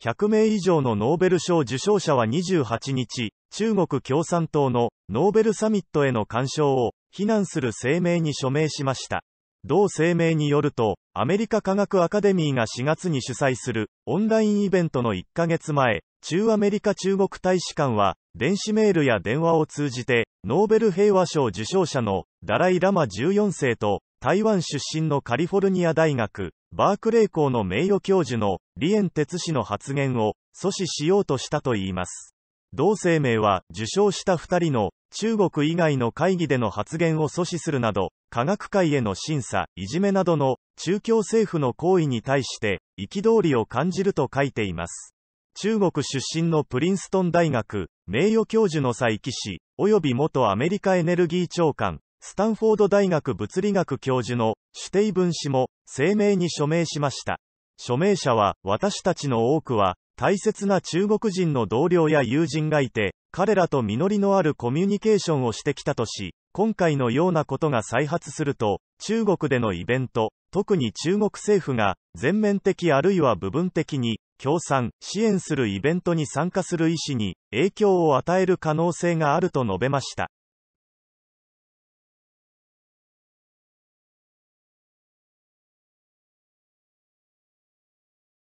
100名以上のノーベル賞受賞者は28日、中国共産党のノーベルサミットへの干渉を非難する声明に署名しました。同声明によると、アメリカ科学アカデミーが4月に主催するオンラインイベントの1ヶ月前、中アメリカ中国大使館は、電子メールや電話を通じて、ノーベル平和賞受賞者のダライ・ラマ14世と台湾出身のカリフォルニア大学、バークレー校の名誉教授の、李延哲氏の発言を、阻止しようとしたといいます。同声明は、受賞した2人の、中国以外の会議での発言を阻止するなど、科学界への審査、いじめなどの、中共政府の行為に対して、憤りを感じると書いています。中国出身のプリンストン大学、名誉教授の佐伯氏、及び元アメリカエネルギー長官、スタンフォード大学物理学教授のシュテイブン氏も声明に署名しました。署名者は、私たちの多くは、大切な中国人の同僚や友人がいて、彼らと実りのあるコミュニケーションをしてきたとし、今回のようなことが再発すると、中国でのイベント、特に中国政府が、全面的あるいは部分的に、協賛、支援するイベントに参加する意思に、影響を与える可能性があると述べました。